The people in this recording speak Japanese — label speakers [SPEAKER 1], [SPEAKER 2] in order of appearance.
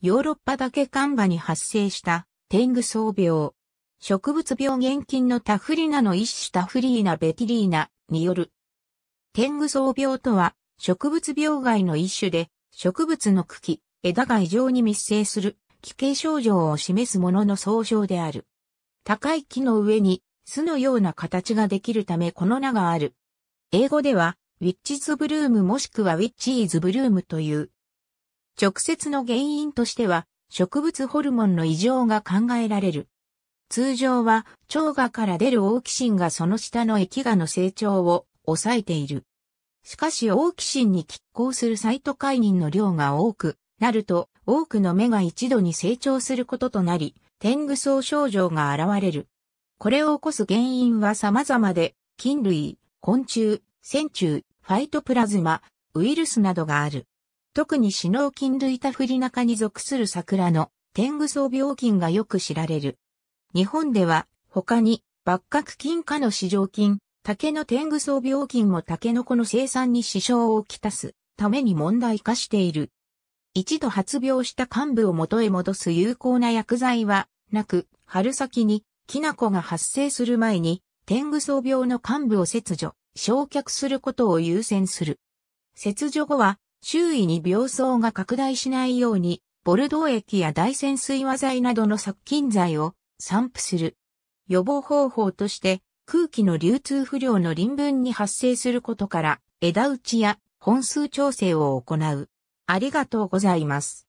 [SPEAKER 1] ヨーロッパだけ間馬に発生した天狗草病。植物病原菌のタフリナの一種タフリーナベティリーナによる。天狗草病とは植物病害の一種で植物の茎、枝が異常に密生する奇形症状を示すものの総称である。高い木の上に巣のような形ができるためこの名がある。英語ではウィッチズブルームもしくはウィッチーズブルームという直接の原因としては、植物ホルモンの異常が考えられる。通常は、腸がから出るオーキシンがその下の液がの成長を抑えている。しかしオーキシンに拮抗するサイトカイニンの量が多くなると、多くの芽が一度に成長することとなり、天狗草症状が現れる。これを起こす原因は様々で、菌類、昆虫、線虫、ファイトプラズマ、ウイルスなどがある。特にシノー菌類タフリナ科に属する桜の天狗草病菌がよく知られる。日本では他にバッカク菌科の市場菌、竹の天狗草病菌も竹の子の生産に支障をきたすために問題化している。一度発病した幹部を元へ戻す有効な薬剤はなく、春先にきな粉が発生する前に天狗草病の幹部を切除、焼却することを優先する。切除後は周囲に病巣が拡大しないように、ボルドー液や大潜水和剤などの殺菌剤を散布する。予防方法として、空気の流通不良の臨分に発生することから、枝打ちや本数調整を行う。ありがとうございます。